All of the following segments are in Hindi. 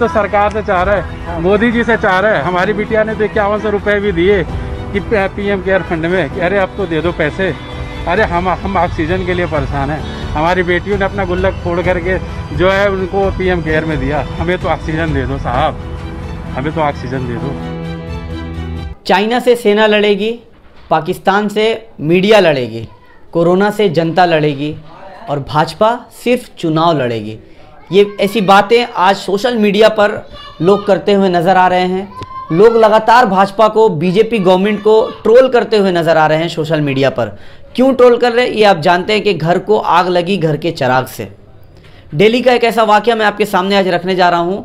तो सरकार से चाह रहे हैं हाँ। मोदी जी से चाह रहे हैं हमारी बिटिया ने तो इक्यावन सौ रुपये भी दिए कि पीएम केयर फंड में कि अरे आपको दे दो पैसे अरे हम हम ऑक्सीजन के लिए परेशान हैं हमारी बेटियों ने अपना गुल्लक फोड़ करके जो है उनको पीएम केयर में दिया हमें तो ऑक्सीजन दे दो साहब हमें तो ऑक्सीजन दे दो चाइना से सेना लड़ेगी पाकिस्तान से मीडिया लड़ेगी कोरोना से जनता लड़ेगी और भाजपा सिर्फ चुनाव लड़ेगी ये ऐसी बातें आज सोशल मीडिया पर लोग करते हुए नज़र आ रहे हैं लोग लगातार भाजपा को बीजेपी गवर्नमेंट को ट्रोल करते हुए नज़र आ रहे हैं सोशल मीडिया पर क्यों ट्रोल कर रहे हैं ये आप जानते हैं कि घर को आग लगी घर के चराग से डेली का एक ऐसा वाक्य मैं आपके सामने आज रखने जा रहा हूँ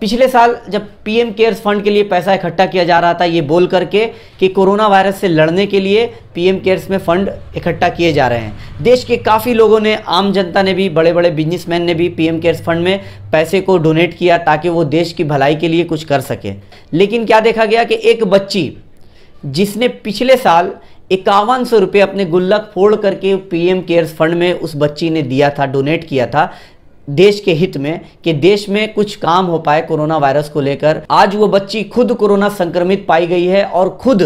पिछले साल जब पीएम केयर्स फंड के लिए पैसा इकट्ठा किया जा रहा था ये बोल करके कि कोरोना वायरस से लड़ने के लिए पीएम केयर्स में फंड इकट्ठा किए जा रहे हैं देश के काफ़ी लोगों ने आम जनता ने भी बड़े बड़े बिजनेसमैन ने भी पीएम केयर्स फंड में पैसे को डोनेट किया ताकि वो देश की भलाई के लिए कुछ कर सके लेकिन क्या देखा गया कि एक बच्ची जिसने पिछले साल इक्यावन सौ रुपये अपने गुल्लक फोड़ करके पीएम केयर्स फंड में उस बच्ची ने दिया था डोनेट किया था देश के हित में कि देश में कुछ काम हो पाए कोरोना वायरस को लेकर आज वो बच्ची खुद कोरोना संक्रमित पाई गई है और खुद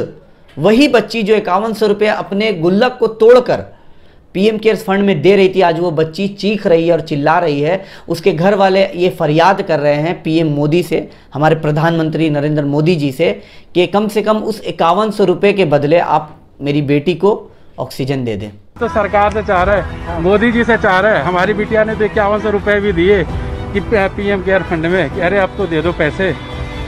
वही बच्ची जो इक्यावन सौ रुपये अपने गुल्लक को तोड़कर पीएम केयर्स फंड में दे रही थी आज वो बच्ची चीख रही है और चिल्ला रही है उसके घर वाले ये फरियाद कर रहे हैं पीएम मोदी से हमारे प्रधानमंत्री नरेंद्र मोदी जी से कि कम से कम उस इक्यावन सौ रुपये के बदले आप मेरी बेटी को ऑक्सीजन दे दें तो सरकार से चाह रहे मोदी जी से चाह रहे हमारी बिटिया ने तो इक्यावन सौ रुपये भी दिए कि पीएम केयर फंड में कि अरे अब तो दे दो पैसे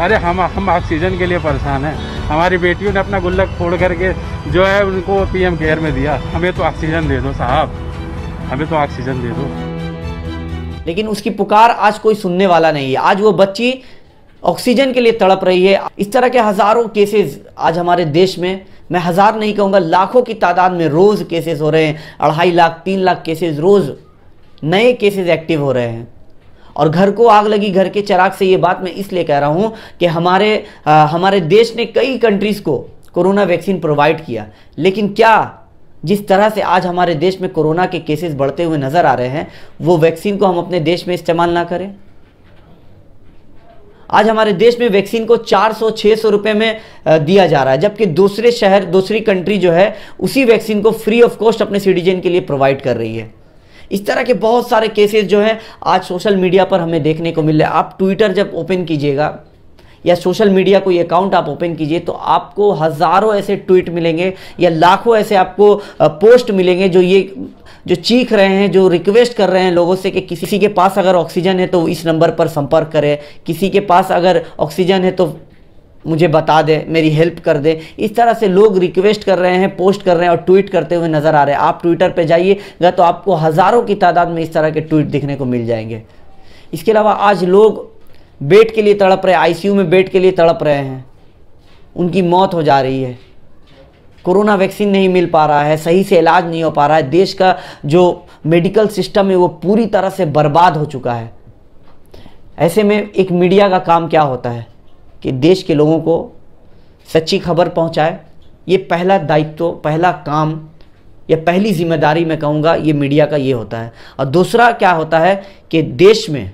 अरे हम हम ऑक्सीजन के लिए परेशान हैं हमारी बेटियों ने अपना गुल्लक फोड़ करके जो है उनको पीएम केयर में दिया हमें तो ऑक्सीजन दे दो साहब हमें तो ऑक्सीजन दे दो लेकिन उसकी पुकार आज कोई सुनने वाला नहीं है आज वो बच्ची ऑक्सीजन के लिए तड़प रही है इस तरह के हज़ारों केसेस आज हमारे देश में मैं हज़ार नहीं कहूँगा लाखों की तादाद में रोज़ केसेस हो रहे हैं अढ़ाई लाख तीन लाख केसेस रोज़ नए केसेस एक्टिव हो रहे हैं और घर को आग लगी घर के चराग से ये बात मैं इसलिए कह रहा हूँ कि हमारे आ, हमारे देश ने कई कंट्रीज़ को कोरोना वैक्सीन प्रोवाइड किया लेकिन क्या जिस तरह से आज हमारे देश में कोरोना के केसेस बढ़ते हुए नज़र आ रहे हैं वो वैक्सीन को हम अपने देश में इस्तेमाल ना करें आज हमारे देश में वैक्सीन को 400 600 रुपए में दिया जा रहा है जबकि दूसरे शहर दूसरी कंट्री जो है उसी वैक्सीन को फ्री ऑफ कॉस्ट अपने सिटीजन के लिए प्रोवाइड कर रही है इस तरह के बहुत सारे केसेस जो हैं आज सोशल मीडिया पर हमें देखने को मिल रहे हैं आप ट्विटर जब ओपन कीजिएगा या सोशल मीडिया कोई अकाउंट आप ओपन कीजिए तो आपको हज़ारों ऐसे ट्वीट मिलेंगे या लाखों ऐसे आपको पोस्ट मिलेंगे जो ये जो चीख रहे हैं जो रिक्वेस्ट कर रहे हैं लोगों से कि किसी के पास अगर ऑक्सीजन है तो इस नंबर पर संपर्क करें किसी के पास अगर ऑक्सीजन है तो मुझे बता दें मेरी हेल्प कर दें इस तरह से लोग रिक्वेस्ट कर रहे हैं पोस्ट कर रहे हैं और ट्वीट करते हुए नज़र आ रहे हैं आप ट्विटर पर जाइएगा तो आपको हज़ारों की तादाद में इस तरह के ट्वीट देखने को मिल जाएंगे इसके अलावा आज लोग बेड के लिए तड़प रहे आईसीयू में बेड के लिए तड़प रहे हैं उनकी मौत हो जा रही है कोरोना वैक्सीन नहीं मिल पा रहा है सही से इलाज नहीं हो पा रहा है देश का जो मेडिकल सिस्टम है वो पूरी तरह से बर्बाद हो चुका है ऐसे में एक मीडिया का काम क्या होता है कि देश के लोगों को सच्ची खबर पहुंचाए ये पहला दायित्व पहला काम या पहली जिम्मेदारी मैं कहूँगा ये मीडिया का ये होता है और दूसरा क्या होता है कि देश में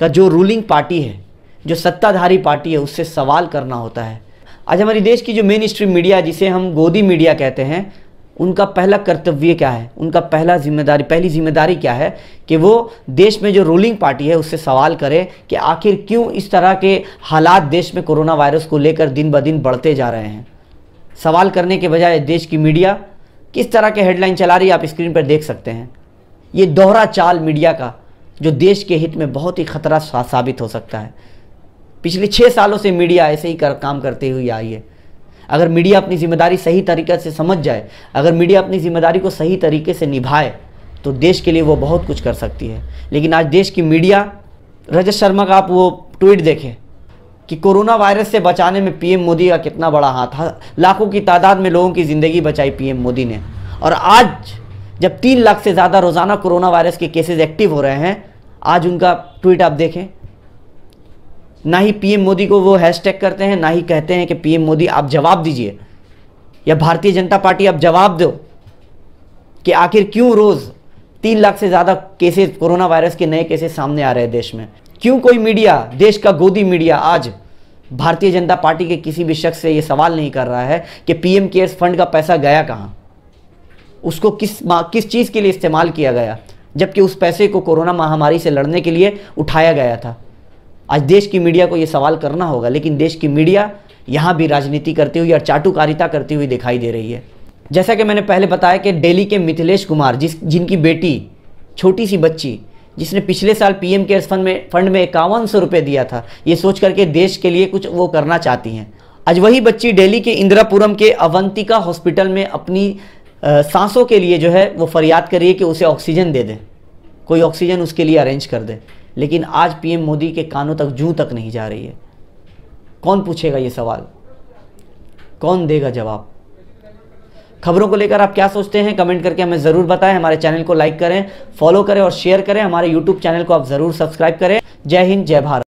का जो रूलिंग पार्टी है जो सत्ताधारी पार्टी है उससे सवाल करना होता है आज हमारे देश की जो मेन स्ट्रीम मीडिया जिसे हम गोदी मीडिया कहते हैं उनका पहला कर्तव्य क्या है उनका पहला जिम्मेदारी पहली जिम्मेदारी क्या है कि वो देश में जो रूलिंग पार्टी है उससे सवाल करें कि आखिर क्यों इस तरह के हालात देश में कोरोना वायरस को लेकर दिन ब दिन बढ़ते जा रहे हैं सवाल करने के बजाय देश की मीडिया किस तरह के हेडलाइन चला रही है आप स्क्रीन पर देख सकते हैं ये दोहरा चाल मीडिया का जो देश के हित में बहुत ही खतरा साबित हो सकता है पिछले छः सालों से मीडिया ऐसे ही कर काम करते हुए आई है अगर मीडिया अपनी जिम्मेदारी सही तरीके से समझ जाए अगर मीडिया अपनी जिम्मेदारी को सही तरीके से निभाए तो देश के लिए वो बहुत कुछ कर सकती है लेकिन आज देश की मीडिया रजत शर्मा का आप वो ट्वीट देखें कि कोरोना वायरस से बचाने में पीएम मोदी का कितना बड़ा हाथ था लाखों की तादाद में लोगों की ज़िंदगी बचाई पीएम मोदी ने और आज जब तीन लाख से ज़्यादा रोज़ाना कोरोना वायरस के केसेस एक्टिव हो रहे हैं आज उनका ट्वीट आप देखें ना ही पीएम मोदी को वो हैशटैग करते हैं ना ही कहते हैं कि पीएम मोदी आप जवाब दीजिए या भारतीय जनता पार्टी आप जवाब दो कि आखिर क्यों रोज़ तीन लाख से ज़्यादा केसेस कोरोना वायरस के नए केसेस सामने आ रहे हैं देश में क्यों कोई मीडिया देश का गोदी मीडिया आज भारतीय जनता पार्टी के किसी भी शख्स से ये सवाल नहीं कर रहा है कि पीएम केयर्स फंड का पैसा गया कहाँ उसको किस किस चीज़ के लिए इस्तेमाल किया गया जबकि उस पैसे को कोरोना महामारी से लड़ने के लिए उठाया गया था आज देश की मीडिया को ये सवाल करना होगा लेकिन देश की मीडिया यहाँ भी राजनीति करती हुई और चाटुकारिता करती हुई दिखाई दे रही है जैसा कि मैंने पहले बताया कि दिल्ली के मिथिलेश कुमार जिस जिनकी बेटी छोटी सी बच्ची जिसने पिछले साल पीएम केयर्स फंड में फंड में इक्यावन सौ रुपये दिया था ये सोच करके देश के लिए कुछ वो करना चाहती हैं आज वही बच्ची डेली के इंदिरापुरम के अवंतिका हॉस्पिटल में अपनी सांसों के लिए जो है वो फरियाद करिए कि उसे ऑक्सीजन दे दें कोई ऑक्सीजन उसके लिए अरेंज कर दे लेकिन आज पीएम मोदी के कानों तक जू तक नहीं जा रही है कौन पूछेगा ये सवाल कौन देगा जवाब खबरों को लेकर आप क्या सोचते हैं कमेंट करके हमें ज़रूर बताएं हमारे चैनल को लाइक करें फॉलो करें और शेयर करें हमारे यूट्यूब चैनल को आप ज़रूर सब्सक्राइब करें जय हिंद जय भारत